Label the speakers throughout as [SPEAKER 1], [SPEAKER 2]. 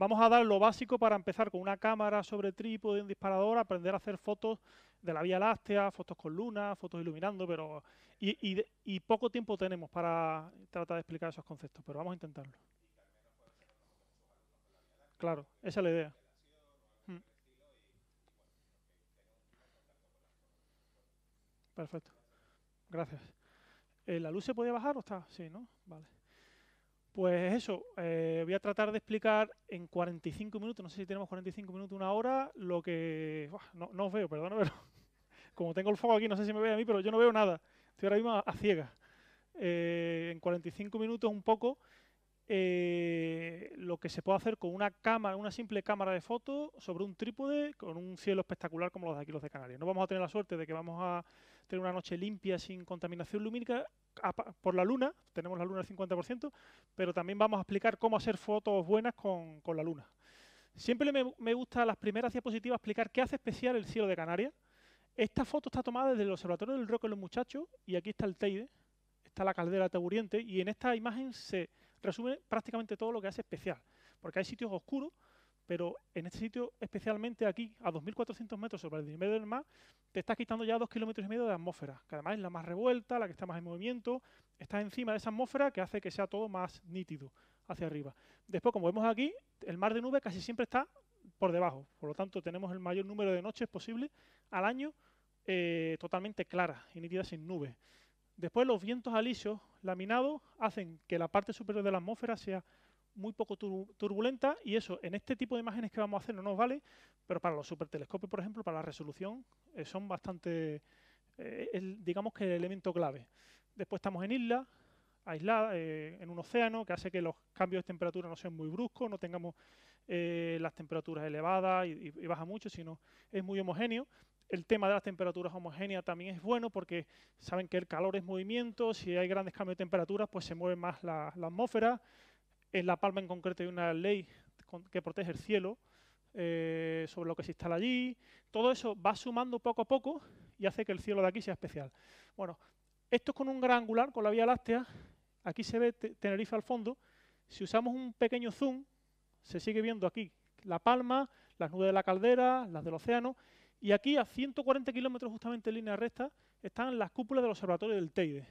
[SPEAKER 1] vamos a dar lo básico para empezar con una cámara sobre trípode un disparador, aprender a hacer fotos de la Vía Láctea, fotos con luna, fotos iluminando, pero y, poco tiempo tenemos para tratar de explicar esos conceptos, pero vamos a intentarlo. Claro, esa es la idea. Hmm. Perfecto. Gracias. Eh, ¿La luz se podía bajar o está? Sí, ¿no? Vale. Pues eso, eh, voy a tratar de explicar en 45 minutos, no sé si tenemos 45 minutos, una hora, lo que... no, os veo, perdón, pero como tengo el fuego aquí, no sé si me ve a mí, pero yo no veo nada. Estoy ahora mismo a, ciegas. Eh, en 45 minutos un poco eh, lo que se puede hacer con una cámara, una simple cámara de foto sobre un trípode con un cielo espectacular como los de aquí, los de Canarias. No vamos a tener la suerte de que vamos a tener una noche limpia sin contaminación lumínica por la luna, tenemos la luna al 50%, pero también vamos a explicar cómo hacer fotos buenas con, la luna. Siempre me, gusta gusta las primeras diapositivas explicar qué hace especial el cielo de Canarias. Esta foto está tomada desde el Observatorio del Roque los Muchachos y aquí está el Teide, está la caldera Taburiente y en esta imagen se resume prácticamente todo lo que hace especial, porque hay sitios oscuros pero en este sitio, especialmente aquí, a 2.400 metros sobre el nivel del mar, te estás quitando ya dos kilómetros y medio de atmósfera, que además es la más revuelta, la que está más en movimiento, estás encima de esa atmósfera que hace que sea todo más nítido hacia arriba. Después, como vemos aquí, el mar de nubes casi siempre está por debajo, por lo tanto tenemos el mayor número de noches posible al año eh, totalmente claras y nítidas sin nubes. Después los vientos alisios laminados hacen que la parte superior de la atmósfera sea muy poco turbulenta y eso en este tipo de imágenes que vamos a hacer no nos vale, pero para los supertelescopios, por ejemplo, para la resolución eh, son bastante, eh, digamos que el elemento clave. Después estamos en islas, aislada eh, en un océano que hace que los cambios de temperatura no sean muy bruscos, no tengamos las temperaturas elevadas y, y, baja mucho, sino es muy homogéneo. El tema de las temperaturas homogéneas también es bueno porque saben que el calor es movimiento, si hay grandes cambios de temperaturas pues se mueve más la, la atmósfera, en La Palma en concreto hay una ley que protege el cielo eh, sobre lo que se instala allí. Todo eso va sumando poco a poco y hace que el cielo de aquí sea especial. Bueno, esto es con un gran angular, con la Vía Láctea. Aquí se ve Tenerife al fondo. Si usamos un pequeño zoom, se sigue viendo aquí La Palma, las nubes de la caldera, las del océano. Y aquí, a 140 kilómetros justamente en línea recta, están las cúpulas del observatorio del Teide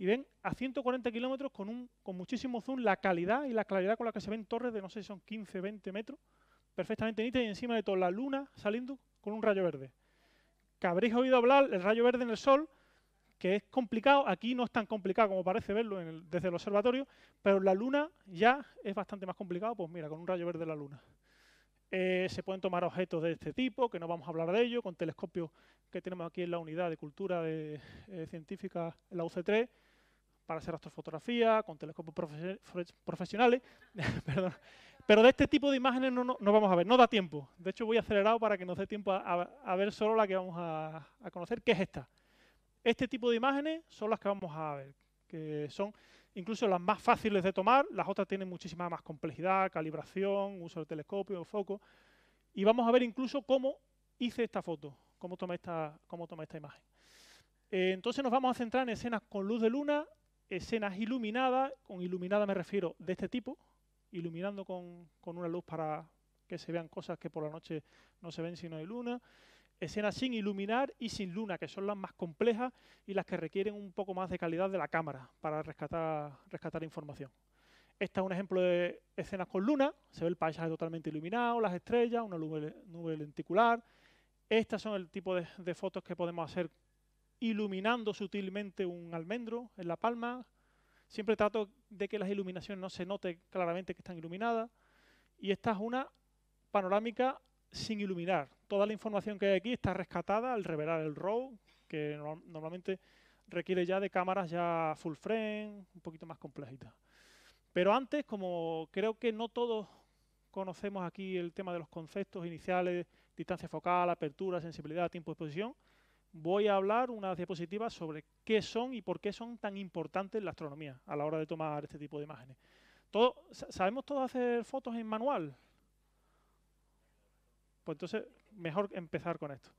[SPEAKER 1] y ven a 140 kilómetros con, un, con muchísimo zoom la calidad y la claridad con la que se ven torres de no sé si son 15, 20 metros, perfectamente nítidas y encima de todo la luna saliendo con un rayo verde. Que habréis oído hablar el rayo verde en el sol, que es complicado, aquí no es tan complicado como parece verlo desde el observatorio, pero la luna ya es bastante más complicado, pues mira, con un rayo verde la luna. Eh, se pueden tomar objetos de este tipo, que no vamos a hablar de ello, con telescopios que tenemos aquí en la unidad de cultura eh, científica, en la UC3, para hacer astrofotografía, con telescopios profesionales, pero de este tipo de imágenes no, vamos a ver, no da tiempo. De hecho voy acelerado para que nos dé tiempo a, ver solo la que vamos a, conocer, que es esta. Este tipo de imágenes son las que vamos a ver, que son incluso las más fáciles de tomar, las otras tienen muchísima más complejidad, calibración, uso del telescopio, foco, y vamos a ver incluso cómo hice esta foto, cómo toma esta, cómo tomé esta imagen eh, entonces nos vamos a centrar en escenas con luz de luna escenas iluminadas, con iluminada me refiero de este tipo, iluminando con, una luz para que se vean cosas que por la noche no se ven si no hay luna, escenas sin iluminar y sin luna, que son las más complejas y las que requieren un poco más de calidad de la cámara para rescatar, rescatar información. Este es un ejemplo de escenas con luna, se ve el paisaje totalmente iluminado, las estrellas, una nube, lenticular. Estas son el tipo de, de fotos que podemos hacer iluminando sutilmente un almendro en la palma. Siempre trato de que las iluminaciones no se note claramente que están iluminadas. Y esta es una panorámica sin iluminar. Toda la información que hay aquí está rescatada al revelar el RAW, que normalmente requiere ya de cámaras ya full frame, un poquito más complejitas. Pero antes, como creo que no todos conocemos aquí el tema de los conceptos iniciales, distancia focal, apertura, sensibilidad, tiempo de exposición, voy a hablar unas diapositivas sobre qué son y por qué son tan importantes la astronomía a la hora de tomar este tipo de imágenes. ¿Sabemos todos hacer fotos en manual? Pues entonces, mejor empezar con esto.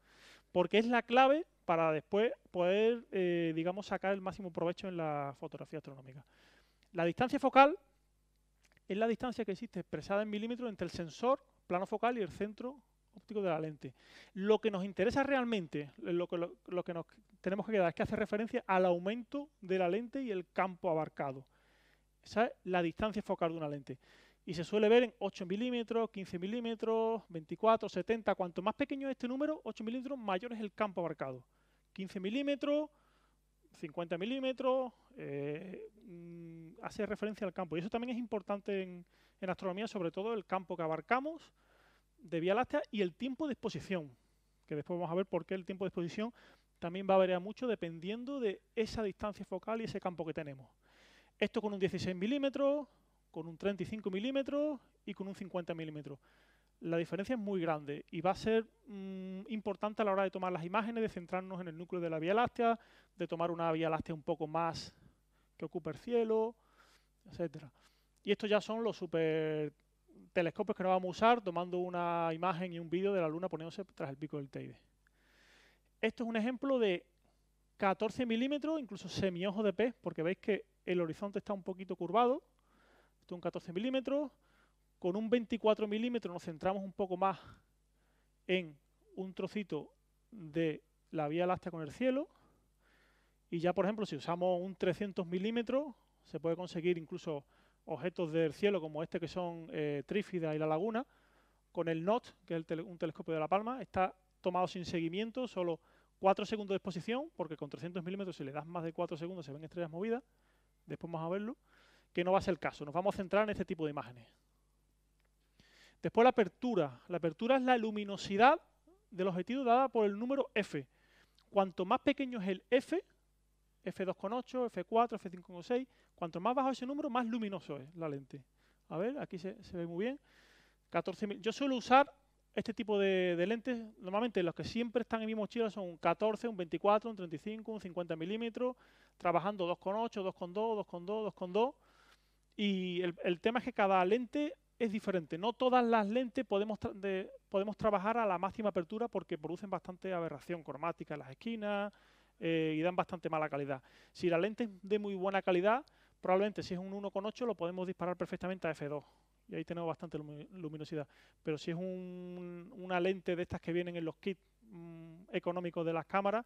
[SPEAKER 1] Porque es la clave para después poder, eh, digamos, sacar el máximo provecho en la fotografía astronómica. La distancia focal es la distancia que existe expresada en milímetros entre el sensor, plano focal y el centro óptico de la lente. Lo que nos interesa realmente, lo que, nos tenemos que quedar es que hace referencia al aumento de la lente y el campo abarcado. Esa es la distancia focal de una lente. Y se suele ver en 8 milímetros, 15 milímetros, 24, 70. Cuanto más pequeño es este número, 8 milímetros, mayor es el campo abarcado. 15 milímetros, 50 milímetros, eh, mm, hace referencia al campo. Y eso también es importante en astronomía, sobre todo el campo que abarcamos de Vía Láctea y el tiempo de exposición, que después vamos a ver por qué el tiempo de exposición también va a variar mucho dependiendo de esa distancia focal y ese campo que tenemos. Esto con un 16 milímetros, con un 35 milímetros y con un 50 milímetros. La diferencia es muy grande y va a ser mm, importante a la hora de tomar las imágenes, de centrarnos en el núcleo de la Vía Láctea, de tomar una Vía Láctea un poco más que ocupe el cielo, etcétera. Y estos ya son los super telescopios que nos vamos a usar tomando una imagen y un vídeo de la Luna poniéndose tras el pico del Teide. Esto es un ejemplo de 14 milímetros, incluso semiojo de pez, porque veis que el horizonte está un poquito curvado. Esto es un 14 milímetros. Con un 24 milímetros nos centramos un poco más en un trocito de la vía láctea con el cielo. Y ya, por ejemplo, si usamos un 300 milímetros, se puede conseguir incluso objetos del cielo como este que son eh, Trífida y la Laguna, con el NOT, que es el un telescopio de La Palma, está tomado sin seguimiento, solo 4 segundos de exposición, porque con 300 milímetros si le das más de 4 segundos se ven estrellas movidas, después vamos a verlo, que no va a ser el caso, nos vamos a centrar en este tipo de imágenes. Después la apertura, la apertura es la luminosidad del objetivo dada por el número F. Cuanto más pequeño es el F, F2,8, F4, F5,6. Cuanto más bajo ese número, más luminoso es la lente. A ver, aquí se, ve muy bien. Yo suelo usar este tipo de, lentes. Normalmente los que siempre están en mi mochila son un 14, un 24, un 35, un 50 milímetros, trabajando 2,8, 2,2, 2,2, 2,2. Y el, tema es que cada lente es diferente. No todas las lentes podemos, podemos trabajar a la máxima apertura porque producen bastante aberración cromática en las esquinas, eh, y dan bastante mala calidad. Si la lente es de muy buena calidad, probablemente si es un 1,8 lo podemos disparar perfectamente a f2 y ahí tenemos bastante luminosidad. Pero si es una lente de estas que vienen en los kits mm, económicos de las cámaras,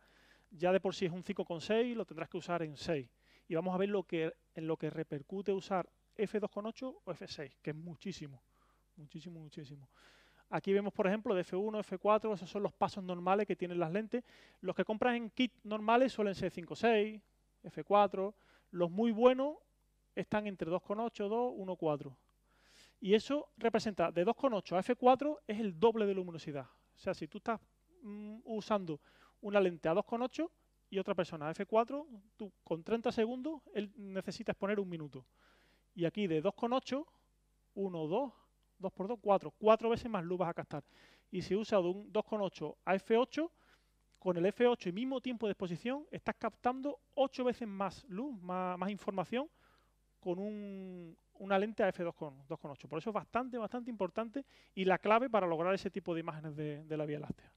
[SPEAKER 1] ya de por sí es un 5,6, lo tendrás que usar en 6. Y vamos a ver lo que, en lo que repercute usar f2,8 o f6, que es muchísimo, muchísimo, muchísimo. Aquí vemos, por ejemplo, de F1, F4, esos son los pasos normales que tienen las lentes. Los que compras en kit normales suelen ser 5.6, F4. Los muy buenos están entre 2.8, 2, 4. Y eso representa de 2.8 a F4 es el doble de luminosidad. O sea, si tú estás mm, usando una lente a 2.8 y otra persona a F4, tú con 30 segundos él necesitas poner un minuto. Y aquí de 2.8, 1, 2 2 por 2, 4. cuatro veces más luz vas a captar. Y si usas de un 2,8 a F8, con el F8 y mismo tiempo de exposición, estás captando ocho veces más luz, más, información, con un, una lente a F2,8. Por eso es bastante, bastante importante y la clave para lograr ese tipo de imágenes de, de la Vía Láctea.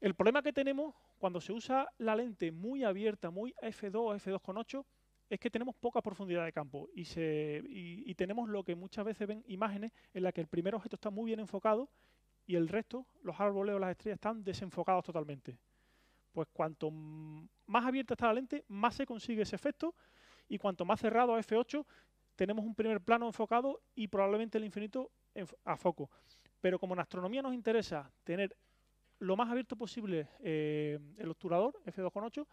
[SPEAKER 1] El problema que tenemos cuando se usa la lente muy abierta, muy F2, F2,8, es que tenemos poca profundidad de campo y, tenemos lo que muchas veces ven imágenes en las que el primer objeto está muy bien enfocado y el resto, los árboles o las estrellas, están desenfocados totalmente. Pues cuanto más abierta está la lente, más se consigue ese efecto y cuanto más cerrado a F8, tenemos un primer plano enfocado y probablemente el infinito a foco. Pero como en astronomía nos interesa tener lo más abierto posible eh, el obturador, F2.8,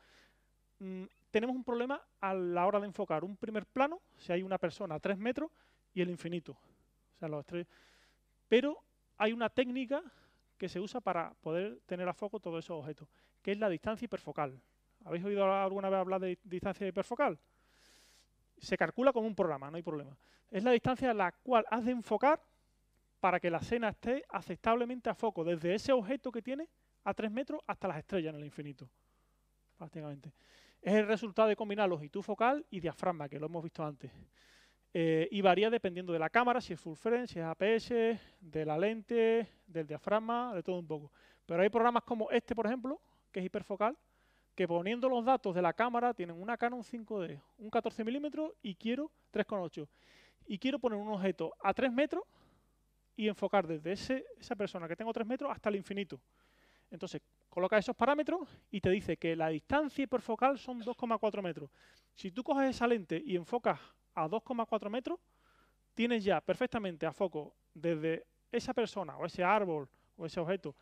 [SPEAKER 1] tenemos un problema a la hora de enfocar un primer plano, si hay una persona a 3 metros, y el infinito. O sea, los tres. Pero hay una técnica que se usa para poder tener a foco todos esos objetos, que es la distancia hiperfocal. ¿Habéis oído alguna vez hablar de distancia hiperfocal? Se calcula con un programa, no hay problema. Es la distancia a la cual has de enfocar para que la escena esté aceptablemente a foco, desde ese objeto que tiene a 3 metros hasta las estrellas en el infinito, prácticamente. Es el resultado de combinar longitud focal y diafragma, que lo hemos visto antes. Eh, y varía dependiendo de la cámara, si es full frame, si es APS, de la lente, del diafragma, de todo un poco. Pero hay programas como este, por ejemplo, que es hiperfocal, que poniendo los datos de la cámara tienen una Canon 5D, un 14 milímetros y quiero 3,8. Y quiero poner un objeto a 3 metros y enfocar desde ese, esa persona que tengo 3 metros hasta el infinito. Entonces, Colocas esos parámetros y te dice que la distancia hiperfocal son 2,4 metros. Si tú coges esa lente y enfocas a 2,4 metros, tienes ya perfectamente a foco desde esa persona o ese árbol o ese objeto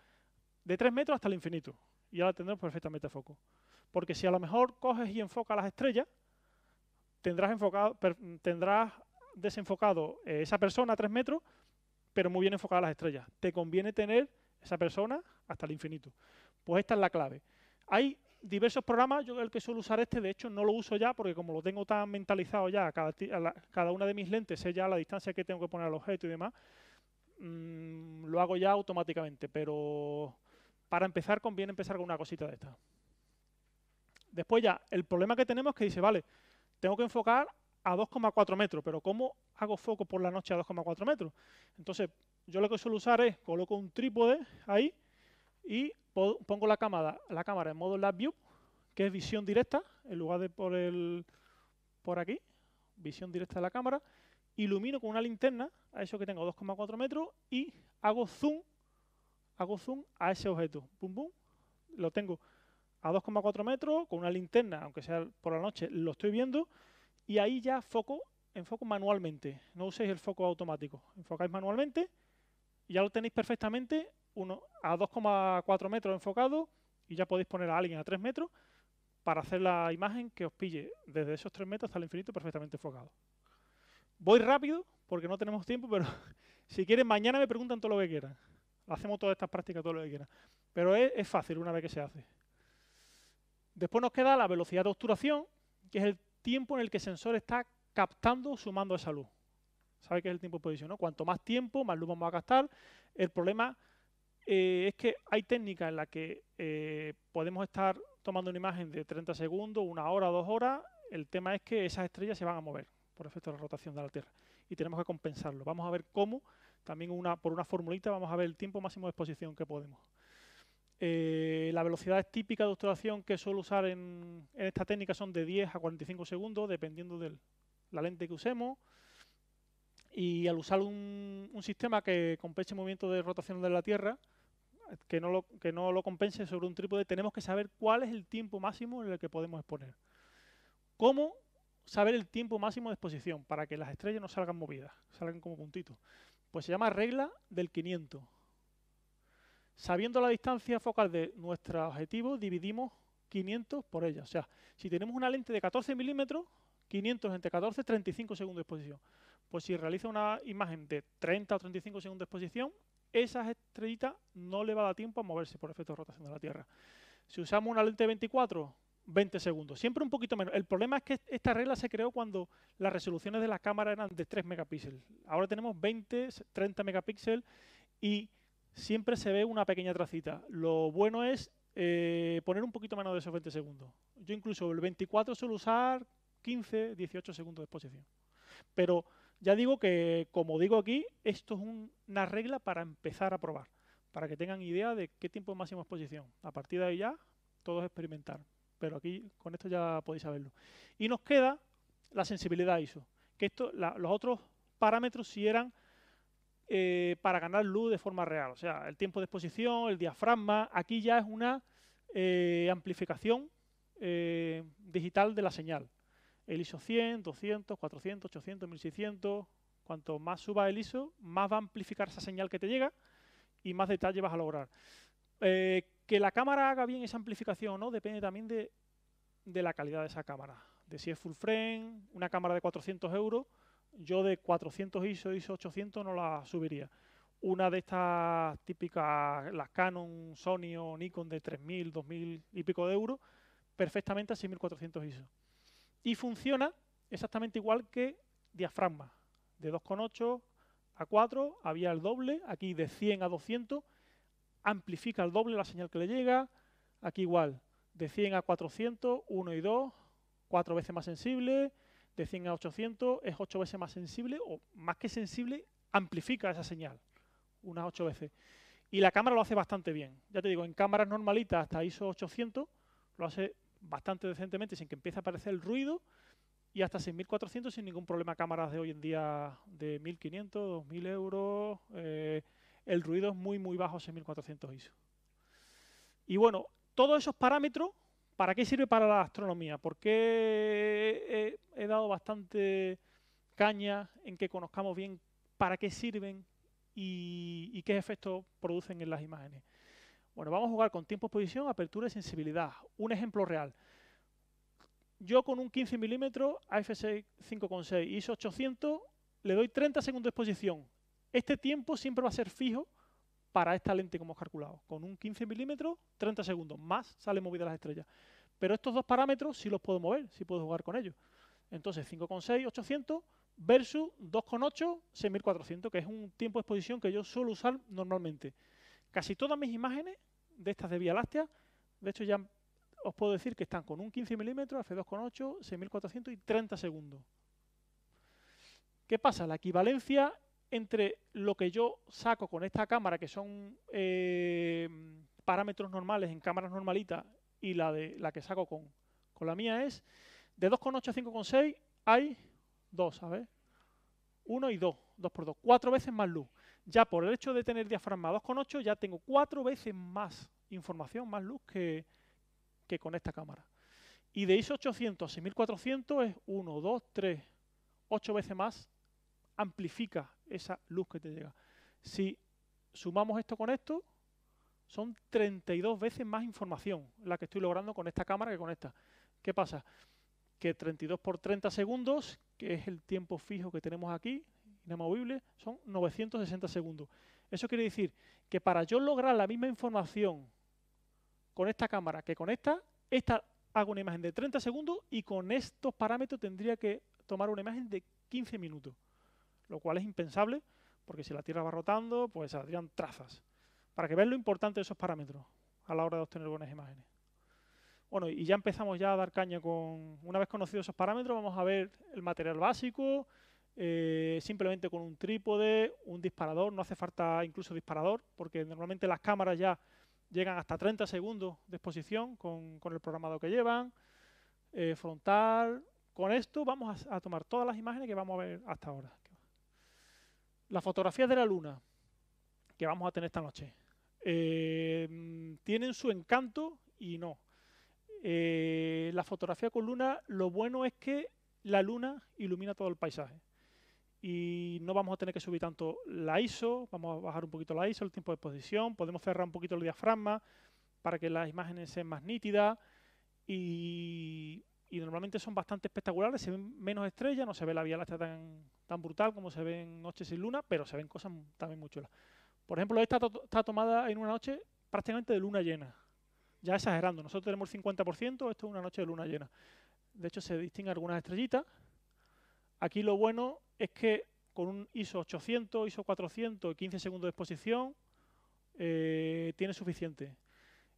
[SPEAKER 1] de 3 metros hasta el infinito. Y ahora tendrás perfectamente a foco. Porque si a lo mejor coges y enfocas las estrellas, tendrás, desenfocado eh, esa persona a 3 metros, pero muy bien enfocada a las estrellas. Te conviene tener esa persona hasta el infinito. Pues esta es la clave. Hay diversos programas, yo el que suelo usar este, de hecho no lo uso ya porque como lo tengo tan mentalizado ya, cada, una de mis lentes sé ya la distancia que tengo que poner al objeto y demás, mm, lo hago ya automáticamente, pero para empezar conviene empezar con una cosita de esta. Después ya, el problema que tenemos es que dice, vale, tengo que enfocar a 2,4 metros, pero ¿cómo hago foco por la noche a 2,4 metros? Entonces, yo lo que suelo usar es, coloco un trípode ahí y pongo la cámara, la cámara en modo Lab View, que es visión directa, en lugar de por, el, por aquí, visión directa de la cámara, ilumino con una linterna a eso que tengo 2,4 metros y hago zoom, hago zoom a ese objeto. Pum, pum, lo tengo a 2,4 metros con una linterna, aunque sea por la noche, lo estoy viendo y ahí ya foco, enfoco manualmente. No uséis el foco automático, enfocáis manualmente y ya lo tenéis perfectamente a 2,4 metros enfocado y ya podéis poner a alguien a 3 metros para hacer la imagen que os pille desde esos 3 metros hasta el infinito perfectamente enfocado. Voy rápido porque no tenemos tiempo, pero si quieren mañana me preguntan todo lo que quieran. Hacemos todas estas prácticas todo lo que quieran. Pero es, fácil una vez que se hace. Después nos queda la velocidad de obturación, que es el tiempo en el que el sensor está captando sumando esa luz. ¿Sabe qué es el tiempo de exposición? Cuanto más tiempo, más luz vamos a captar, El problema eh, es que hay técnicas en las que eh, podemos estar tomando una imagen de 30 segundos, una hora, dos horas. El tema es que esas estrellas se van a mover por efecto de la rotación de la Tierra y tenemos que compensarlo. Vamos a ver cómo, también una, por una formulita, vamos a ver el tiempo máximo de exposición que podemos. Eh, la velocidad típica de obturación que suelo usar en, esta técnica son de 10 a 45 segundos, dependiendo de la lente que usemos. Y al usar un, un sistema que compense el movimiento de rotación de la Tierra, que no, lo, que no lo compense sobre un trípode, tenemos que saber cuál es el tiempo máximo en el que podemos exponer. ¿Cómo saber el tiempo máximo de exposición para que las estrellas no salgan movidas, salgan como puntitos? Pues se llama regla del 500. Sabiendo la distancia focal de nuestro objetivo, dividimos 500 por ella. O sea, si tenemos una lente de 14 milímetros, 500 entre 14, 35 segundos de exposición. Pues si realiza una imagen de 30 o 35 segundos de exposición, esas estrellitas no le va a dar tiempo a moverse por efecto de rotación de la Tierra. Si usamos una lente 24, 20 segundos, siempre un poquito menos. El problema es que esta regla se creó cuando las resoluciones de la cámara eran de 3 megapíxeles. Ahora tenemos 20, 30 megapíxeles y siempre se ve una pequeña tracita. Lo bueno es eh, poner un poquito menos de esos 20 segundos. Yo incluso el 24 suelo usar 15, 18 segundos de exposición. Pero ya digo que, como digo aquí, esto es una regla para empezar a probar, para que tengan idea de qué tiempo es máxima exposición. A partir de ahí ya, es experimentar. Pero aquí, con esto ya podéis saberlo. Y nos queda la sensibilidad ISO, que esto, los otros parámetros si eran eh, para ganar luz de forma real, o sea, el tiempo de exposición, el diafragma, aquí ya es una eh, amplificación eh, digital de la señal el ISO 100, 200, 400, 800, 1600. Cuanto más suba el ISO, más va a amplificar esa señal que te llega y más detalle vas a lograr. Eh, que la cámara haga bien esa amplificación o no depende también de, de, la calidad de esa cámara. De si es full frame, una cámara de 400 euros, yo de 400 ISO, ISO 800 no la subiría. Una de estas típicas, las Canon, Sony o Nikon de 3.000, 2.000 y pico de euros, perfectamente a 6.400 ISO y funciona exactamente igual que diafragma, de 2,8 a 4, había el doble, aquí de 100 a 200, amplifica el doble la señal que le llega, aquí igual, de 100 a 400, 1 y 2, 4 veces más sensible, de 100 a 800 es 8 veces más sensible, o más que sensible, amplifica esa señal, unas 8 veces. Y la cámara lo hace bastante bien. Ya te digo, en cámaras normalitas hasta ISO 800 lo hace bastante decentemente sin que empiece a aparecer el ruido y hasta 6.400 sin ningún problema cámaras de hoy en día de 1.500, 2.000 euros. Eh, el ruido es muy, muy bajo, 6.400 ISO. Y bueno, todos esos parámetros, ¿para qué sirve para la astronomía? Porque he, he, dado bastante caña en que conozcamos bien para qué sirven y qué efectos producen en las imágenes. Bueno, vamos a jugar con tiempo, de exposición, apertura y sensibilidad. Un ejemplo real. Yo con un 15 milímetros AF6 5.6 ISO 800 le doy 30 segundos de exposición. Este tiempo siempre va a ser fijo para esta lente como hemos calculado. Con un 15 milímetros, 30 segundos. Más sale movida las estrellas. Pero estos dos parámetros sí los puedo mover, sí puedo jugar con ellos. Entonces 5.6, 800 versus 2.8, 6400, que es un tiempo de exposición que yo suelo usar normalmente. Casi todas mis imágenes de estas de Vía Láctea, de hecho ya os puedo decir que están con un 15 milímetros, f2.8, 6400 y 30 segundos. ¿Qué pasa? La equivalencia entre lo que yo saco con esta cámara, que son eh, parámetros normales en cámaras normalitas, y la, de, la que saco con, con la mía es, de 2,8 a 5,6 hay dos, ¿sabes? uno y dos, dos por dos, cuatro veces más luz ya por el hecho de tener diafragma 2,8 ya tengo cuatro veces más información, más luz que, que con esta cámara. Y de ISO 800 a 6400 es 1, 2, 3, 8 veces más amplifica esa luz que te llega. Si sumamos esto con esto, son 32 veces más información la que estoy logrando con esta cámara que con esta. ¿Qué pasa? Que 32 por 30 segundos, que es el tiempo fijo que tenemos aquí, inamovible son 960 segundos. Eso quiere decir que para yo lograr la misma información con esta cámara que con esta, esta hago una imagen de 30 segundos y con estos parámetros tendría que tomar una imagen de 15 minutos, lo cual es impensable porque si la Tierra va rotando, pues saldrían trazas. Para que vean lo importante de esos parámetros a la hora de obtener buenas imágenes. Bueno, y ya empezamos ya a dar caña con... Una vez conocidos esos parámetros, vamos a ver el material básico, eh, simplemente con un trípode, un disparador, no hace falta incluso disparador, porque normalmente las cámaras ya llegan hasta 30 segundos de exposición con, el programado que llevan, eh, frontal. Con esto vamos a, tomar todas las imágenes que vamos a ver hasta ahora. Las fotografías de la luna que vamos a tener esta noche eh, tienen su encanto y no. la fotografía con luna, lo bueno es que la luna ilumina todo el paisaje y no vamos a tener que subir tanto la ISO, vamos a bajar un poquito la ISO, el tiempo de exposición, podemos cerrar un poquito el diafragma para que las imágenes sean más nítidas y, normalmente son bastante espectaculares, se ven menos estrellas, no se ve la Vía Láctea tan, tan brutal como se ve en Noches sin Luna, pero se ven cosas también muy chulas. Por ejemplo, esta está tomada en una noche prácticamente de luna llena, ya exagerando, nosotros tenemos el 50%, esto es una noche de luna llena. De hecho, se distinguen algunas estrellitas Aquí lo bueno es que con un ISO 800, ISO 400 y 15 segundos de exposición eh, tiene suficiente.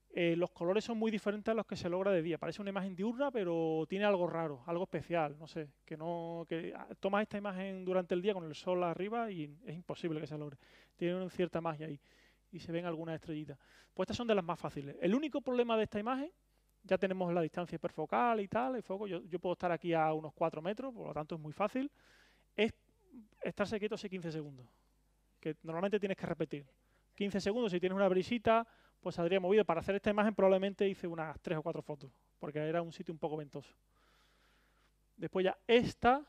[SPEAKER 1] Eh, los colores son muy diferentes a los que se logra de día. Parece una imagen diurna, pero tiene algo raro, algo especial, no sé. Que no, que ah, tomas esta imagen durante el día con el sol arriba y es imposible que se logre. Tiene una cierta magia ahí y se ven algunas estrellitas. Pues estas son de las más fáciles. El único problema de esta imagen ya tenemos la distancia hiperfocal y tal, el foco, yo, puedo estar aquí a unos 4 metros, por lo tanto es muy fácil, es estarse quieto hace 15 segundos, que normalmente tienes que repetir. 15 segundos, si tienes una brisita, pues habría movido. Para hacer esta imagen probablemente hice unas 3 o 4 fotos, porque era un sitio un poco ventoso. Después ya esta,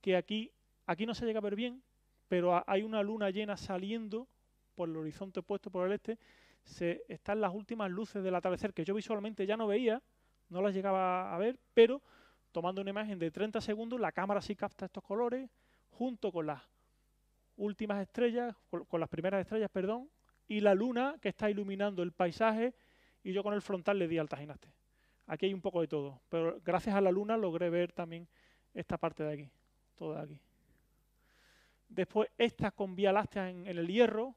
[SPEAKER 1] que aquí, aquí no se llega a ver bien, pero hay una luna llena saliendo por el horizonte opuesto, por el este, están las últimas luces del atardecer que yo visualmente ya no veía, no las llegaba a ver, pero tomando una imagen de 30 segundos, la cámara sí capta estos colores, junto con las últimas estrellas, con, las primeras estrellas, perdón, y la luna que está iluminando el paisaje, y yo con el frontal le di al Aquí hay un poco de todo, pero gracias a la luna logré ver también esta parte de aquí, toda de aquí. Después esta con vía láctea en el hierro,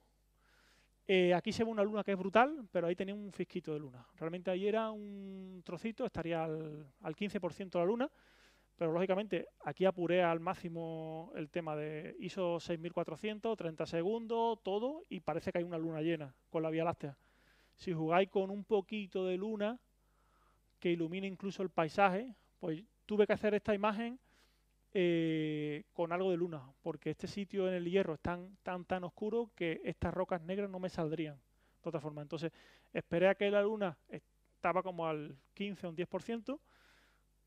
[SPEAKER 1] eh, aquí se ve una luna que es brutal, pero ahí tenía un fisquito de luna. Realmente ahí era un trocito, estaría al, 15% la luna, pero lógicamente aquí apuré al máximo el tema de ISO 6400, 30 segundos, todo, y parece que hay una luna llena con la Vía Láctea. Si jugáis con un poquito de luna que ilumine incluso el paisaje, pues tuve que hacer esta imagen eh, con algo de luna, porque este sitio en el hierro es tan, tan, oscuro que estas rocas negras no me saldrían de otra forma. Entonces, esperé a que la luna estaba como al 15 o un 10%,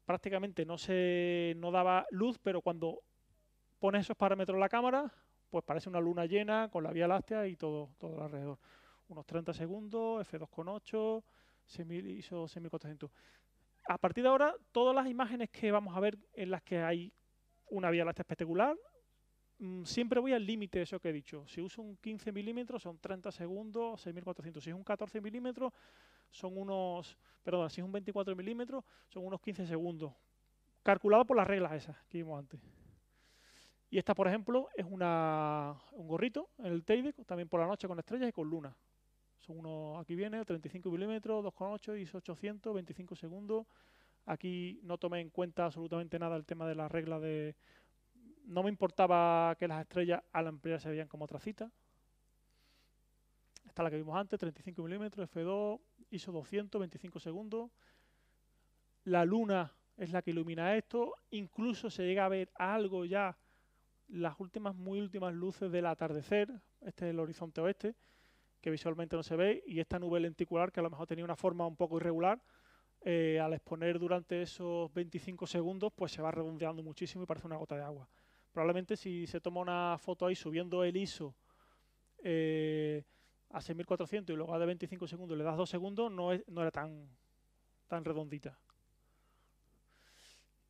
[SPEAKER 1] prácticamente no se no daba luz, pero cuando pone esos parámetros la cámara, pues parece una luna llena con la Vía Láctea y todo, todo alrededor. Unos 30 segundos, f2.8, ISO 6400. A partir de ahora, todas las imágenes que vamos a ver en las que hay una vía láctea espectacular. Mm, siempre voy al límite de eso que he dicho. Si uso un 15 milímetros son 30 segundos, 6400. Si es un 14 milímetros son unos, perdón, si es un 24 milímetros son unos 15 segundos. Calculado por las reglas esas que vimos antes. Y esta, por ejemplo, es una, un gorrito en el Teide, también por la noche con estrellas y con luna. Son unos, aquí viene, 35 milímetros, 2,8 y 800, 25 segundos, Aquí no tomé en cuenta absolutamente nada el tema de la regla de... No me importaba que las estrellas a la ampliar se veían como otra cita. Esta es la que vimos antes, 35 milímetros, F2, ISO 200, 25 segundos. La luna es la que ilumina esto. Incluso se llega a ver algo ya, las últimas, muy últimas luces del atardecer. Este es el horizonte oeste, que visualmente no se ve. Y esta nube lenticular, que a lo mejor tenía una forma un poco irregular, eh, al exponer durante esos 25 segundos, pues se va redondeando muchísimo y parece una gota de agua. Probablemente si se toma una foto ahí subiendo el ISO eh, a 6400 y luego a de 25 segundos le das 2 segundos, no, era tan, redondita.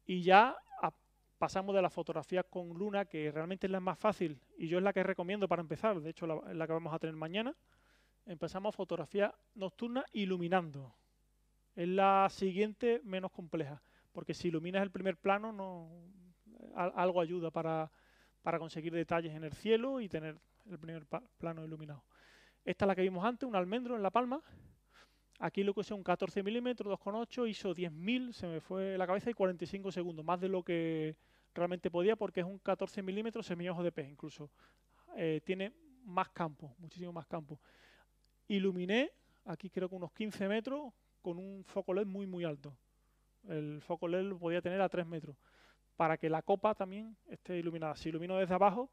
[SPEAKER 1] Y ya ah, pasamos de la fotografía con luna, que realmente es la más fácil y yo es la que recomiendo para empezar, de hecho la, la que vamos a tener mañana. Empezamos fotografía nocturna iluminando. Es la siguiente menos compleja, porque si iluminas el primer plano, algo ayuda para, conseguir detalles en el cielo y tener el primer plano iluminado. Esta es la que vimos antes, un almendro en La Palma. Aquí lo que es un 14 milímetros, 2,8, hizo 10.000, se me fue la cabeza y 45 segundos, más de lo que realmente podía porque es un 14 milímetros ojo de pez incluso. Eh, tiene más campo, muchísimo más campo. Iluminé, aquí creo que unos 15 metros, con un foco LED muy, muy alto. El foco LED lo podía tener a 3 metros. Para que la copa también esté iluminada. Si ilumino desde abajo,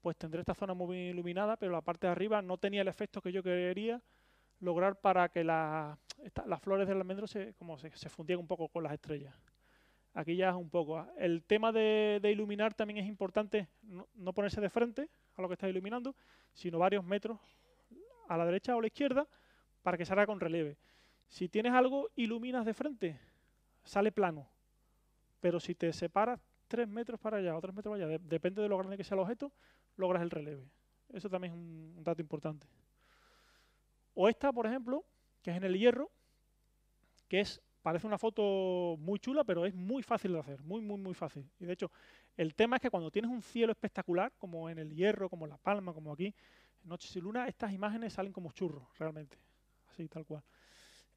[SPEAKER 1] pues tendré esta zona muy bien iluminada, pero la parte de arriba no tenía el efecto que yo quería lograr para que las flores del almendro se, como se, un poco con las estrellas. Aquí ya es un poco. Ah, el tema de, iluminar también es importante, no, ponerse de frente a lo que está iluminando, sino varios metros a la derecha o a la izquierda para que salga con relieve. Si tienes algo, iluminas de frente, sale plano. Pero si te separas tres metros para allá o tres metros para allá, depende de lo grande que sea el objeto, logras el releve. Eso también es un, dato importante. O esta, por ejemplo, que es en el hierro, que es parece una foto muy chula, pero es muy fácil de hacer, muy, muy, muy fácil. Y de hecho, el tema es que cuando tienes un cielo espectacular, como en el Hierro, como en La Palma, como aquí, en Noches y Luna, estas imágenes salen como churros, realmente, así tal cual.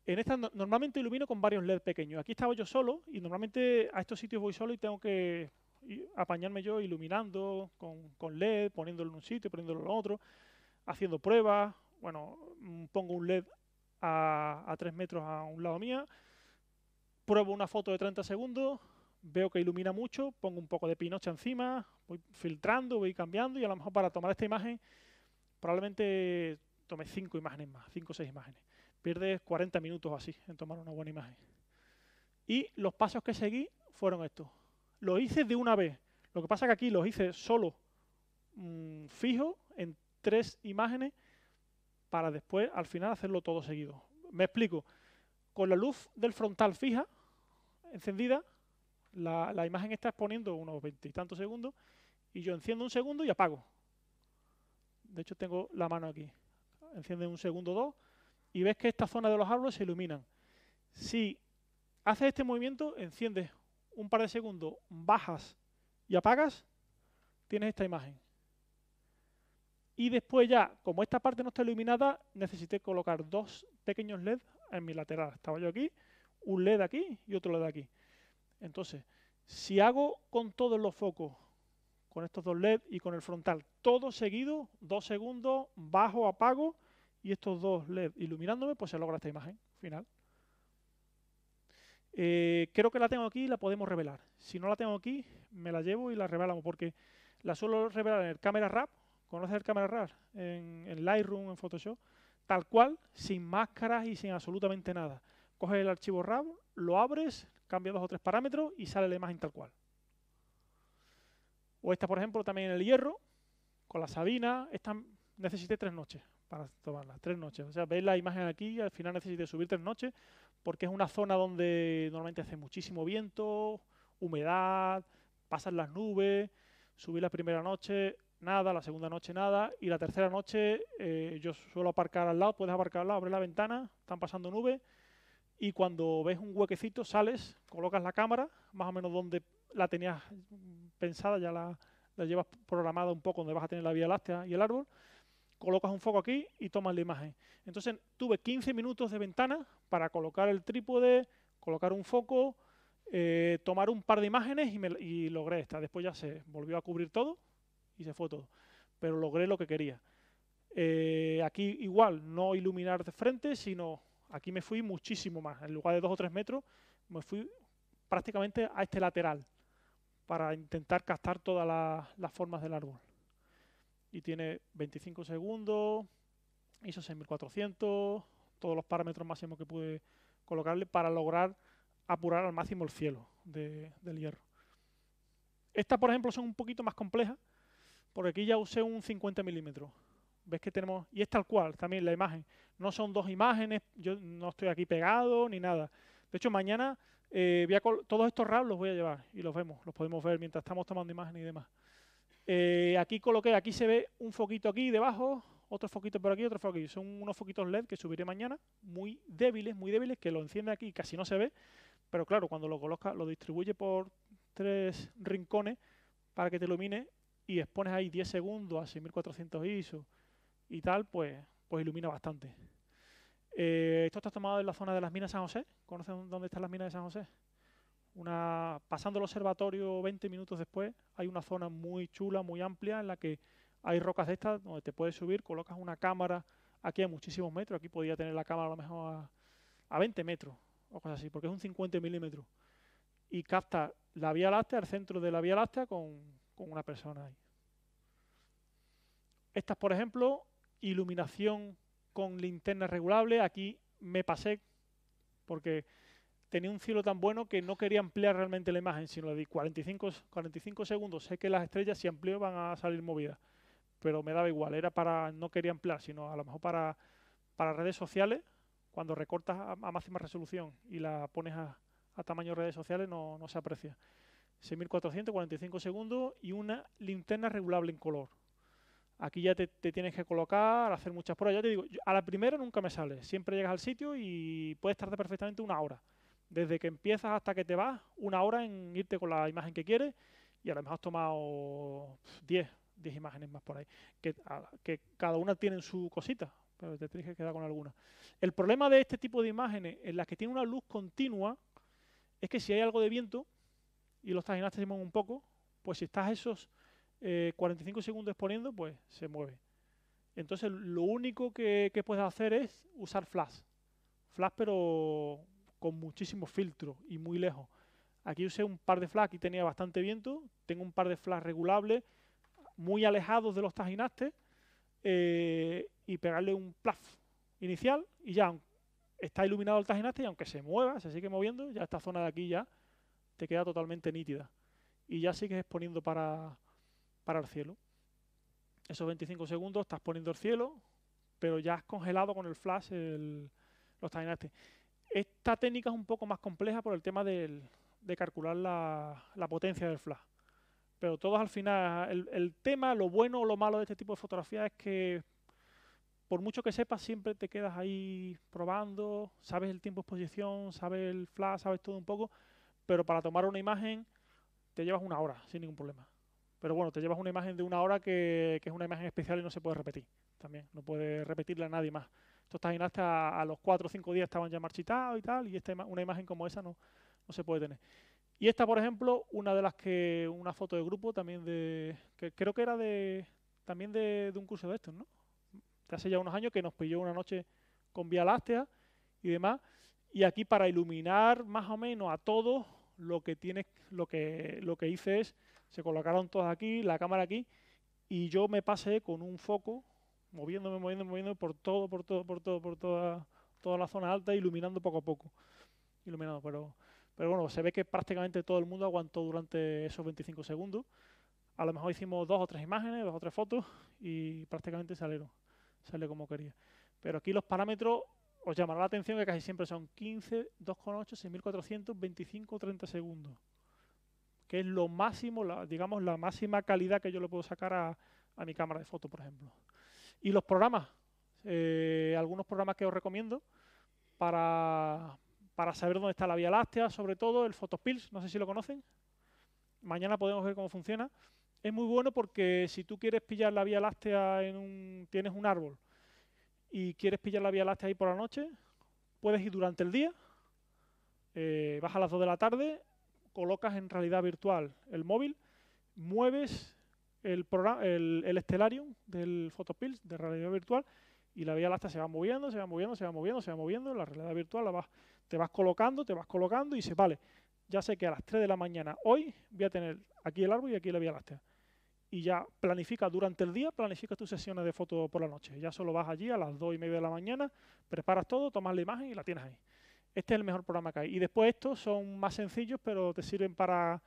[SPEAKER 1] En esta normalmente ilumino con varios LED pequeños. Aquí estaba yo solo y normalmente a estos sitios voy solo y tengo que apañarme yo iluminando con, LED, poniéndolo en un sitio, poniéndolo en otro, haciendo pruebas. Bueno, mm, pongo un LED a, a 3 metros a un lado mía, pruebo una foto de 30 segundos, veo que ilumina mucho, pongo un poco de pinocha encima, voy filtrando, voy cambiando y a lo mejor para tomar esta imagen probablemente tome 5 imágenes más, 5 o 6 imágenes. Pierdes 40 minutos así en tomar una buena imagen. Y los pasos que seguí fueron estos. Lo hice de una vez. Lo que pasa que aquí los hice solo mm, fijo en tres imágenes para después al final hacerlo todo seguido. Me explico. Con la luz del frontal fija, encendida, la, imagen está exponiendo unos veintitantos segundos y yo enciendo un segundo y apago. De hecho tengo la mano aquí. Enciende un segundo dos y ves que esta zona de los árboles se iluminan. Si haces este movimiento, enciendes un par de segundos, bajas y apagas, tienes esta imagen. Y después ya, como esta parte no está iluminada, necesité colocar dos pequeños LED en mi lateral. Estaba yo aquí, un LED aquí y otro LED aquí. Entonces, si hago con todos los focos, con estos dos LED y con el frontal, todo seguido, dos segundos, bajo, apago, y estos dos LED iluminándome, pues se logra esta imagen final. Eh, creo que la tengo aquí y la podemos revelar. Si no la tengo aquí, me la llevo y la revelamos, porque la suelo revelar en el Camera Wrap, ¿conoces el cámara Raw? En, Lightroom, en Photoshop, tal cual, sin máscaras y sin absolutamente nada. Coges el archivo RAW, lo abres, cambia dos o tres parámetros y sale la imagen tal cual. O esta, por ejemplo, también en el hierro, con la sabina, esta necesité tres noches para las tres noches. O sea, veis la imagen aquí, al final necesité subir tres noches, porque es una zona donde normalmente hace muchísimo viento, humedad, pasan las nubes, subí la primera noche, nada, la segunda noche nada, y la tercera noche eh, yo suelo aparcar al lado, puedes aparcar al lado, abres la ventana, están pasando nubes, y cuando ves un huequecito sales, colocas la cámara, más o menos donde la tenías pensada, ya la, la llevas programada un poco, donde vas a tener la vía láctea y el árbol, colocas un foco aquí y tomas la imagen. Entonces tuve 15 minutos de ventana para colocar el trípode, colocar un foco, eh, tomar un par de imágenes y, me, logré esta. Después ya se volvió a cubrir todo y se fue todo. Pero logré lo que quería. Eh, aquí igual, no iluminar de frente, sino aquí me fui muchísimo más. En lugar de dos o tres metros, me fui prácticamente a este lateral para intentar captar todas las formas del árbol y tiene 25 segundos, ISO 6400, todos los parámetros máximos que pude colocarle para lograr apurar al máximo el cielo del hierro. Estas, por ejemplo, son un poquito más complejas, porque aquí ya usé un 50 milímetros. Ves que tenemos, y es tal cual también la imagen. No son dos imágenes, yo no estoy aquí pegado ni nada. De hecho, mañana eh, voy a todos estos RAW los voy a llevar y los vemos, los podemos ver mientras estamos tomando imágenes y demás. Eh, aquí coloqué, aquí se ve un foquito aquí debajo, otro foquito por aquí, otro foquito. Son unos foquitos LED que subiré mañana, muy débiles, muy débiles, que lo enciende aquí casi no se ve. Pero claro, cuando lo coloca, lo distribuye por tres rincones para que te ilumine y expones ahí 10 segundos a 6400 ISO y tal, pues, pues ilumina bastante. Eh, esto está tomado en la zona de las minas San José. ¿Conocen dónde están las minas de San José? pasando el observatorio 20 minutos después, hay una zona muy chula, muy amplia, en la que hay rocas de estas donde te puedes subir, colocas una cámara aquí a muchísimos metros, aquí podría tener la cámara a lo mejor a, 20 metros o cosas así, porque es un 50 milímetros, y capta la Vía Láctea, el centro de la Vía Láctea, con, con una persona ahí. Estas, por ejemplo, iluminación con linterna regulable, aquí me pasé, porque tenía un cielo tan bueno que no quería ampliar realmente la imagen, sino le di 45, 45 segundos. Sé que las estrellas si amplio van a salir movidas, pero me daba igual. Era para, no quería ampliar, sino a lo mejor para, para redes sociales, cuando recortas a, máxima resolución y la pones a, a tamaño redes sociales no, se aprecia. 6445 segundos y una linterna regulable en color. Aquí ya te, tienes que colocar, hacer muchas pruebas. Ya te digo, a la primera nunca me sale. Siempre llegas al sitio y puedes tardar perfectamente una hora desde que empiezas hasta que te vas, una hora en irte con la imagen que quieres y a lo mejor has tomado 10, 10 imágenes más por ahí, que, cada una tiene su cosita, pero te tienes que quedar con alguna. El problema de este tipo de imágenes en las que tiene una luz continua es que si hay algo de viento y los trajinaste se un poco, pues si estás esos 45 eh, segundos exponiendo, pues se mueve. Entonces lo único que, que puedes hacer es usar flash. Flash pero con muchísimo filtro y muy lejos. Aquí usé un par de flash, y tenía bastante viento, tengo un par de flash regulables, muy alejados de los tajinastes, eh, y pegarle un plaf inicial y ya está iluminado el tajinaste y aunque se mueva, se sigue moviendo, ya esta zona de aquí ya te queda totalmente nítida. Y ya sigues exponiendo para, el cielo. Esos 25 segundos estás poniendo el cielo, pero ya has congelado con el flash el, los tajinastes. Esta técnica es un poco más compleja por el tema de calcular la, potencia del flash. Pero todos al final, el, tema, lo bueno o lo malo de este tipo de fotografía es que por mucho que sepas, siempre te quedas ahí probando, sabes el tiempo de exposición, sabes el flash, sabes todo un poco, pero para tomar una imagen te llevas una hora sin ningún problema. Pero bueno, te llevas una imagen de una hora que, es una imagen especial y no se puede repetir. También no puede repetirla nadie más. Estos hasta a, a los 4 o 5 días estaban ya marchitados y tal, y esta, una imagen como esa no, no se puede tener. Y esta, por ejemplo, una de las que, una foto de grupo también de, creo que era de, también de, un curso de estos, ¿no? hace ya unos años que nos pilló una noche con Vía Láctea y demás. Y aquí para iluminar más o menos a todos, lo que, tiene, lo que, lo que hice es, se colocaron todos aquí, la cámara aquí, y yo me pasé con un foco moviéndome, moviéndome, moviéndome por todo, por todo, por todo, por toda, toda la zona alta, iluminando poco a poco. Iluminado, pero, pero bueno, se ve que prácticamente todo el mundo aguantó durante esos 25 segundos. A lo mejor hicimos dos o tres imágenes, dos o tres fotos y prácticamente salieron. Sale como quería. Pero aquí los parámetros os llamará la atención que casi siempre son 15, 2,8, 6400, 25, 30 segundos. Que es lo máximo, digamos, la máxima calidad que yo le puedo sacar a, a mi cámara de foto, por ejemplo. Y los programas, eh, algunos programas que os recomiendo para, saber dónde está la Vía Láctea, sobre todo el Photopills, no sé si lo conocen. Mañana podemos ver cómo funciona. Es muy bueno porque si tú quieres pillar la Vía Láctea en un... tienes un árbol y quieres pillar la Vía Láctea ahí por la noche, puedes ir durante el día, eh, vas a las 2 de la tarde, colocas en realidad virtual el móvil, mueves el, programa, el, del Photopills de realidad virtual y la Vía Láctea se va moviendo, se va moviendo, se va moviendo, se va moviendo. La realidad virtual la vas, te vas colocando, te vas colocando y dices, vale. Ya sé que a las 3 de la mañana hoy voy a tener aquí el árbol y aquí la Vía Láctea. Y ya planifica durante el día, planifica tus sesiones de foto por la noche. Ya solo vas allí a las 2 y media de la mañana, preparas todo, tomas la imagen y la tienes ahí. Este es el mejor programa que hay. Y después estos son más sencillos, pero te sirven para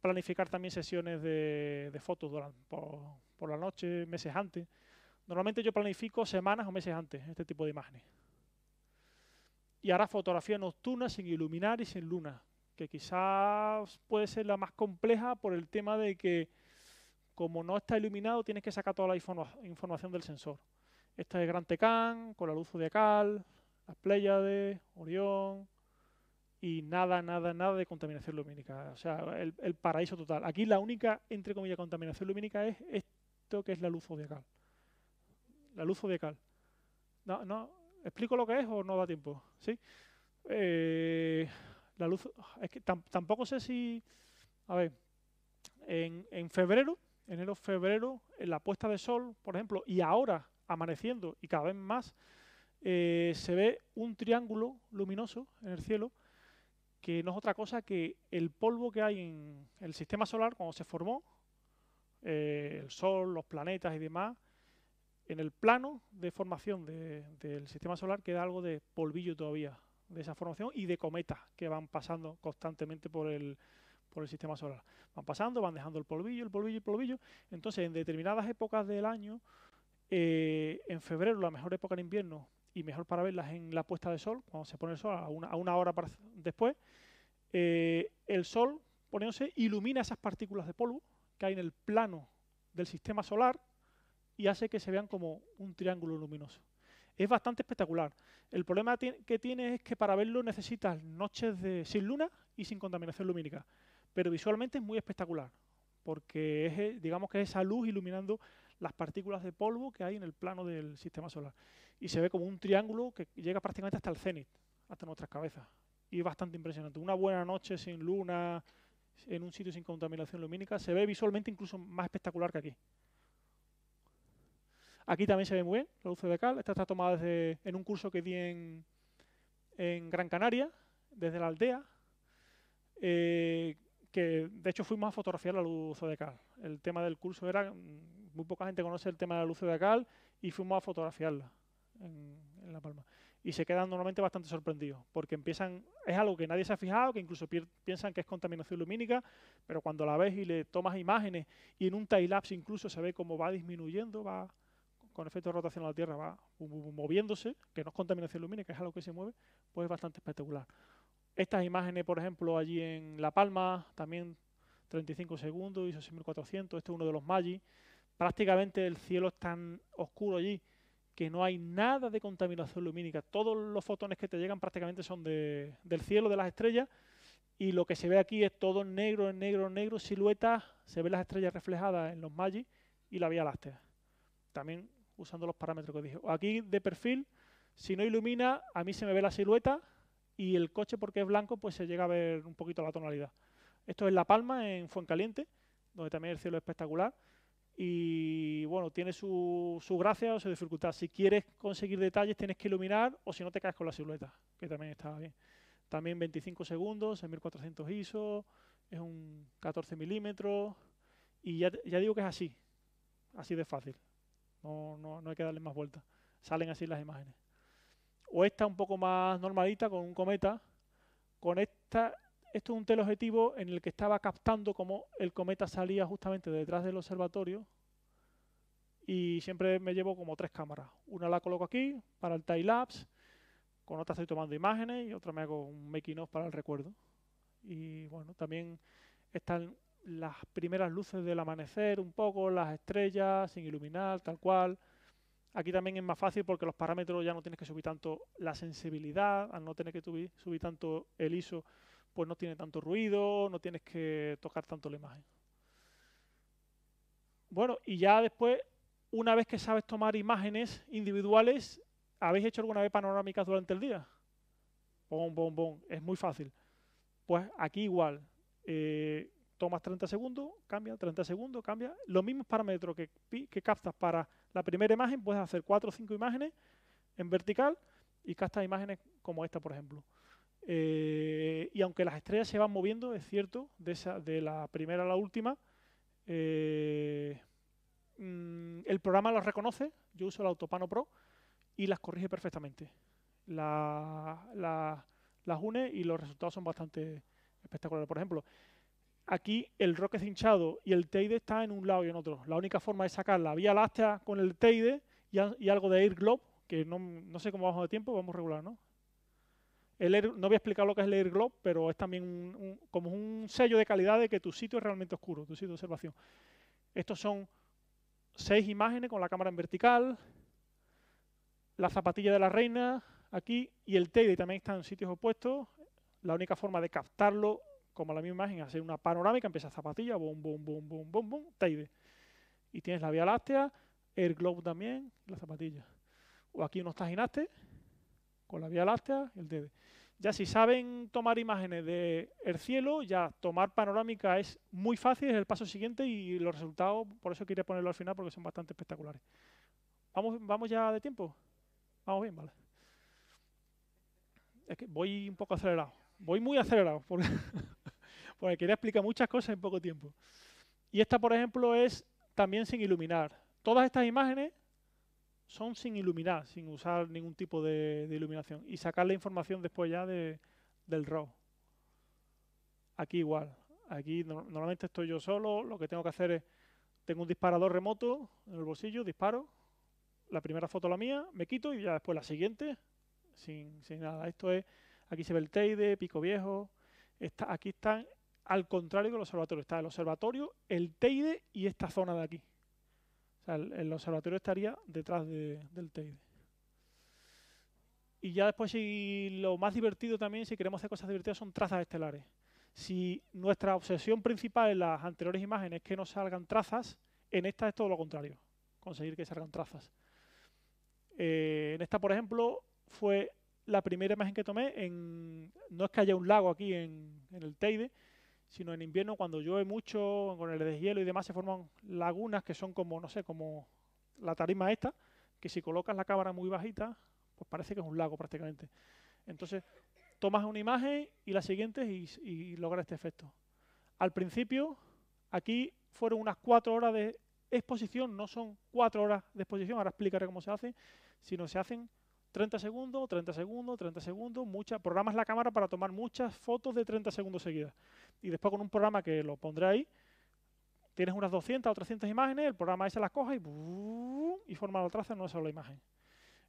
[SPEAKER 1] planificar también sesiones de, fotos durante, por, por, la noche, meses antes. Normalmente yo planifico semanas o meses antes este tipo de imágenes. Y hará fotografía nocturna sin iluminar y sin luna, que quizás puede ser la más compleja por el tema de que como no está iluminado tienes que sacar toda la información del sensor. Esta es Gran Tecán, con la luz zodiacal, las de Orión, y nada, nada, nada de contaminación lumínica. O sea, el, paraíso total. Aquí la única, entre comillas, contaminación lumínica es esto que es la luz zodiacal. La luz zodiacal. No, no, ¿Explico lo que es o no da tiempo? ¿Sí? Eh, la luz... Es que tampoco sé si... A ver, en, febrero, enero-febrero, en la puesta de sol, por ejemplo, y ahora amaneciendo y cada vez más, eh, se ve un triángulo luminoso en el cielo que no es otra cosa que el polvo que hay en el sistema solar cuando se formó, eh, el Sol, los planetas y demás, en el plano de formación del sistema solar queda algo de polvillo todavía de esa formación y de cometas que van pasando constantemente por el, sistema solar. Van pasando, van dejando el polvillo, el polvillo, el polvillo. Entonces, en determinadas épocas del año, eh, en febrero, la mejor época de invierno y mejor para verlas en la puesta de sol, cuando se pone el sol, a una, hora después, eh, el sol poniéndose ilumina esas partículas de polvo que hay en el plano del sistema solar y hace que se vean como un triángulo luminoso. Es bastante espectacular. El problema que tiene es que para verlo necesitas noches de, sin luna y sin contaminación lumínica, pero visualmente es muy espectacular porque es, eh, digamos que es esa luz iluminando las partículas de polvo que hay en el plano del sistema solar. Y se ve como un triángulo que llega prácticamente hasta el cénit, hasta nuestras cabezas. Y es bastante impresionante. Una buena noche sin luna, en un sitio sin contaminación lumínica, se ve visualmente incluso más espectacular que aquí. Aquí también se ve muy bien la luz de cal. Esta está tomada desde, en un curso que di en, Gran Canaria, desde la aldea. Eh, que de hecho fuimos a fotografiar la luz de cal. El tema del curso era mm, muy poca gente conoce el tema de la luz de zodiacal y fuimos a fotografiarla en, La Palma. Y se quedan normalmente bastante sorprendidos, porque empiezan, es algo que nadie se ha fijado, que incluso piensan que es contaminación lumínica, pero cuando la ves y le tomas imágenes y en un time lapse incluso se ve cómo va disminuyendo, va con efecto de rotación a la Tierra, va moviéndose, que no es contaminación lumínica, es algo que se mueve, pues es bastante espectacular. Estas imágenes, por ejemplo, allí en La Palma, también 35 segundos, ISO 6400, este es uno de los Magi, prácticamente el cielo es tan oscuro allí que no hay nada de contaminación lumínica. Todos los fotones que te llegan prácticamente son del cielo, de las estrellas, y lo que se ve aquí es todo negro, negro, negro, siluetas, se ven las estrellas reflejadas en los Magi y la Vía Láctea. También usando los parámetros que dije. Aquí de perfil, si no ilumina, a mí se me ve la silueta y el coche porque es blanco, pues se llega a ver un poquito la tonalidad. Esto es La Palma, en Fuencaliente, donde también el cielo es espectacular y bueno, tiene su, su, gracia o su dificultad. Si quieres conseguir detalles tienes que iluminar o si no te caes con la silueta, que también está bien. También 25 segundos, en 1400 ISO, es un 14 milímetros y ya, ya, digo que es así, así de fácil. No, no, no hay que darle más vueltas. Salen así las imágenes. O esta un poco más normalita con un cometa. Con esta esto es un teleobjetivo en el que estaba captando cómo el cometa salía justamente detrás del observatorio y siempre me llevo como tres cámaras. Una la coloco aquí para el time lapse, con otra estoy tomando imágenes y otra me hago un making of para el recuerdo. Y bueno, también están las primeras luces del amanecer un poco, las estrellas sin iluminar, tal cual. Aquí también es más fácil porque los parámetros ya no tienes que subir tanto la sensibilidad, al no tener que subir tanto el ISO, pues no tiene tanto ruido, no tienes que tocar tanto la imagen. Bueno, y ya después, una vez que sabes tomar imágenes individuales, ¿habéis hecho alguna vez panorámicas durante el día? Bom, bom, bom, es muy fácil. Pues aquí igual, eh, tomas 30 segundos, cambia, 30 segundos, cambia. Los mismos parámetros que, que captas para la primera imagen, puedes hacer 4 o 5 imágenes en vertical y captas imágenes como esta, por ejemplo. Eh, y aunque las estrellas se van moviendo, es cierto, de, la primera a la última, eh, mm, el programa las reconoce, yo uso el Autopano Pro, y las corrige perfectamente. las une y los resultados son bastante espectaculares. Por ejemplo, aquí el roque hinchado y el Teide está en un lado y en otro. La única forma de sacar la vía láctea con el Teide y, algo de Air Globe, que no, no sé cómo vamos de tiempo, vamos regular, ¿no? no voy a explicar lo que es el Globe, pero es también como un sello de calidad de que tu sitio es realmente oscuro, tu sitio de observación. Estos son seis imágenes con la cámara en vertical, la zapatilla de la reina aquí y el Teide también están en sitios opuestos. La única forma de captarlo como la misma imagen es hacer una panorámica, empieza zapatilla, boom, boom, boom, boom, boom, boom, Teide. Y tienes la Vía Láctea, Air Globe también, la zapatilla. O aquí unos taginaste con la Vía Láctea el de. Ya si saben tomar imágenes del el cielo, ya tomar panorámica es muy fácil, es el paso siguiente y los resultados, por eso quería ponerlo al final porque son bastante espectaculares. ¿Vamos, vamos ya de tiempo? Vamos bien, vale. Es que voy un poco acelerado, voy muy acelerado porque, porque quería explicar muchas cosas en poco tiempo. Y esta, por ejemplo, es también sin iluminar. Todas estas imágenes son sin iluminar, sin usar ningún tipo de, iluminación y sacar la información después ya de, del RAW. Aquí igual, aquí normalmente estoy yo solo, lo que tengo que hacer es, tengo un disparador remoto en el bolsillo, disparo, la primera foto la mía, me quito y ya después la siguiente, sin, nada. Esto es, aquí se ve el Teide, Pico Viejo, aquí están, al contrario que el observatorio, está el observatorio, el Teide y esta zona de aquí el, observatorio estaría detrás del Teide. Y ya después, si lo más divertido también, si queremos hacer cosas divertidas, son trazas estelares. Si nuestra obsesión principal en las anteriores imágenes es que no salgan trazas, en esta es todo lo contrario, conseguir que salgan trazas. Eh, en esta, por ejemplo, fue la primera imagen que tomé. En, no es que haya un lago aquí en el Teide, sino en invierno cuando llueve mucho, con el deshielo y demás, se forman lagunas que son como, no sé, como la tarima esta, que si colocas la cámara muy bajita, pues parece que es un lago prácticamente. Entonces, tomas una imagen y la siguiente y, logras este efecto. Al principio, aquí fueron unas cuatro horas de exposición, no son cuatro horas de exposición, ahora explicaré cómo se hace, sino se hacen 30 segundos, 30 segundos, 30 segundos, muchas, programas la cámara para tomar muchas fotos de 30 segundos seguidas. Y después con un programa que lo pondré ahí, tienes unas 200 o 300 imágenes, el programa ese las coge y, y forma la traza no sale la imagen.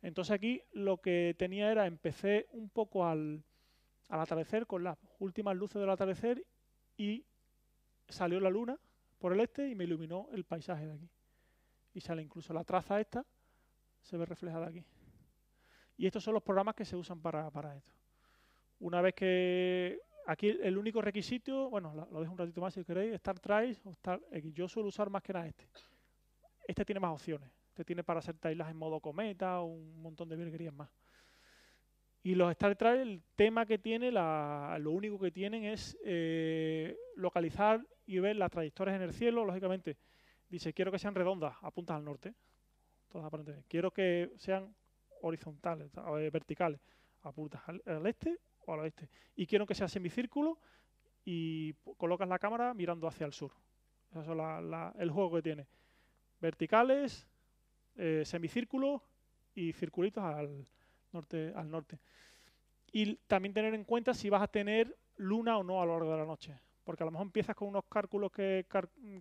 [SPEAKER 1] Entonces aquí lo que tenía era, empecé un poco al, al atardecer con las últimas luces del atardecer y salió la luna por el este y me iluminó el paisaje de aquí. Y sale incluso la traza esta, se ve reflejada aquí. Y estos son los programas que se usan para, esto. Una vez que... Aquí el único requisito, bueno, lo, dejo un ratito más si queréis, Star o Star Yo suelo usar más que nada este. Este tiene más opciones. Este tiene para hacer tailas en modo cometa o un montón de virguerías más. Y los Star el tema que tiene, lo único que tienen es eh, localizar y ver las trayectorias en el cielo, lógicamente. Dice, quiero que sean redondas, apuntas al norte. todas aparentemente, quiero que sean horizontales, verticales, apuntas al, al, este o al oeste. Y quiero que sea semicírculo y colocas la cámara mirando hacia el sur. Eso es el juego que tiene. Verticales, eh, semicírculos y circulitos al norte, al norte. Y también tener en cuenta si vas a tener luna o no a lo largo de la noche. Porque a lo mejor empiezas con unos cálculos que,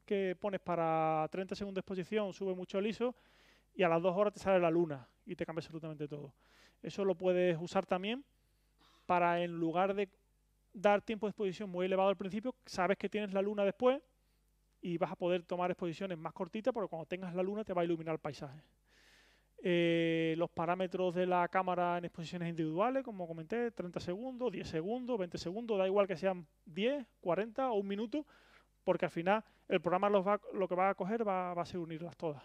[SPEAKER 1] que pones para 30 segundos de exposición, sube mucho el ISO, y a las dos horas te sale la luna y te cambia absolutamente todo. Eso lo puedes usar también para en lugar de dar tiempo de exposición muy elevado al principio, sabes que tienes la luna después y vas a poder tomar exposiciones más cortitas porque cuando tengas la luna te va a iluminar el paisaje. Eh, los parámetros de la cámara en exposiciones individuales, como comenté, 30 segundos, 10 segundos, 20 segundos, da igual que sean 10, 40 o un minuto, porque al final el programa lo que va a coger va a ser unirlas todas.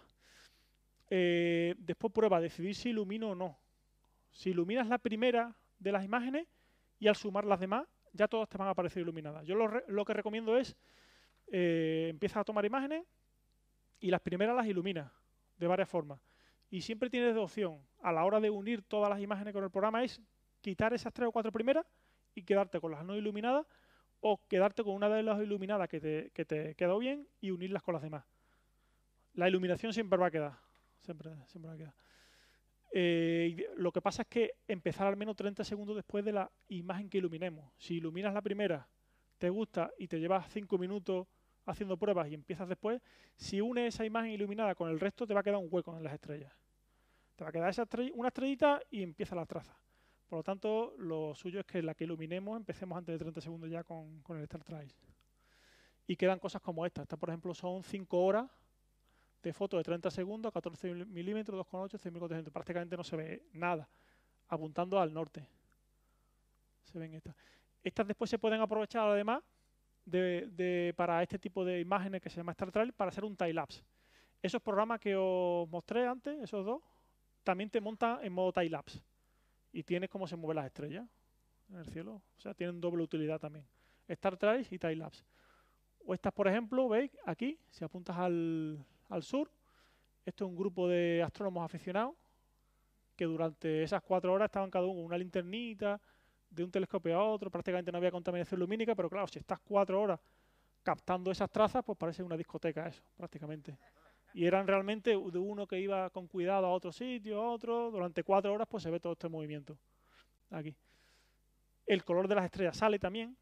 [SPEAKER 1] Eh, después prueba, decidir si ilumino o no. Si iluminas la primera de las imágenes y al sumar las demás, ya todas te van a aparecer iluminadas. Yo lo, que recomiendo es, eh, empiezas a tomar imágenes y las primeras las iluminas de varias formas. Y siempre tienes de opción, a la hora de unir todas las imágenes con el programa, es quitar esas tres o cuatro primeras y quedarte con las no iluminadas o quedarte con una de las iluminadas que te, que te quedó bien y unirlas con las demás. La iluminación siempre va a quedar siempre, me queda. Eh, lo que pasa es que empezar al menos 30 segundos después de la imagen que iluminemos. Si iluminas la primera, te gusta y te llevas 5 minutos haciendo pruebas y empiezas después, si unes esa imagen iluminada con el resto, te va a quedar un hueco en las estrellas. Te va a quedar esa una estrellita y empieza la traza. Por lo tanto, lo suyo es que la que iluminemos empecemos antes de 30 segundos ya con, el Star Trace. Y quedan cosas como esta. Esta, por ejemplo, son 5 horas de foto de 30 segundos, 14 milímetros, 2,8, 6.400. Prácticamente no se ve nada, apuntando al norte. Se ven estas. Estas después se pueden aprovechar además de, para este tipo de imágenes que se llama Star Trail para hacer un time-lapse. Esos programas que os mostré antes, esos dos, también te montan en modo time-lapse. Y tienes cómo se mueven las estrellas en el cielo. O sea, tienen doble utilidad también. Star Trail y time-lapse. O estas, por ejemplo, veis aquí, si apuntas al, al sur. Esto es un grupo de astrónomos aficionados que durante esas cuatro horas estaban cada uno con una linternita de un telescopio a otro, prácticamente no había contaminación lumínica, pero claro, si estás cuatro horas captando esas trazas, pues parece una discoteca eso, prácticamente. Y eran realmente de uno que iba con cuidado a otro sitio, a otro, durante cuatro horas pues se ve todo este movimiento aquí. El color de las estrellas sale también,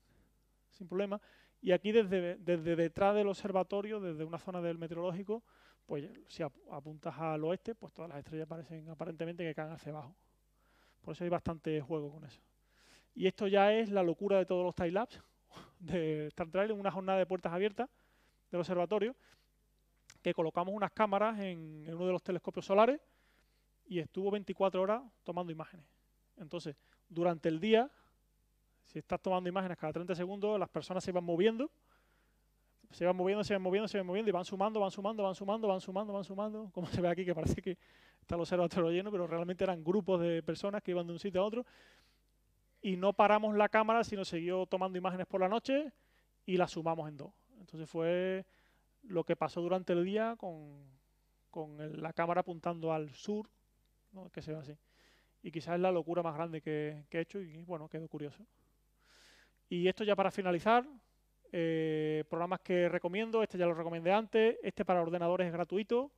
[SPEAKER 1] sin problema. Y aquí desde, desde detrás del observatorio, desde una zona del meteorológico, pues si apuntas al oeste, pues todas las estrellas parecen aparentemente que caen hacia abajo. Por eso hay bastante juego con eso. Y esto ya es la locura de todos los time labs de Star Trail, en una jornada de puertas abiertas del observatorio, que colocamos unas cámaras en, uno de los telescopios solares y estuvo 24 horas tomando imágenes. Entonces, durante el día, si estás tomando imágenes cada 30 segundos, las personas se van moviendo se van moviendo, se van moviendo, se van moviendo y van sumando, van sumando, van sumando, van sumando, van sumando. Como se ve aquí, que parece que está el observatorio lleno, pero realmente eran grupos de personas que iban de un sitio a otro. Y no paramos la cámara, sino siguió tomando imágenes por la noche y las sumamos en dos. Entonces fue lo que pasó durante el día con, la cámara apuntando al sur, que se ve así. Y quizás es la locura más grande que, que he hecho y bueno, quedó curioso. Y esto ya para finalizar, eh, programas que recomiendo, este ya lo recomendé antes, este para ordenadores es gratuito,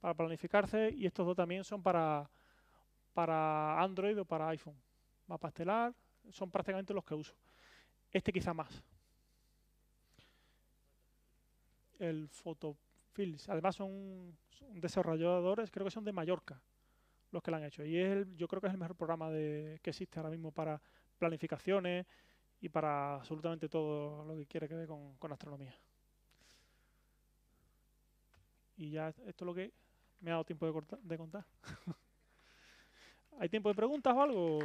[SPEAKER 1] para planificarse, y estos dos también son para, para Android o para iPhone. Mapa estelar, son prácticamente los que uso. Este quizá más. El Photofills. Además son, desarrolladores, creo que son de Mallorca los que lo han hecho. Y es yo creo que es el mejor programa de, que existe ahora mismo para planificaciones, y para absolutamente todo lo que quiera que ver con, astronomía. Y ya esto es lo que me ha dado tiempo de, de contar. ¿Hay tiempo de preguntas o algo?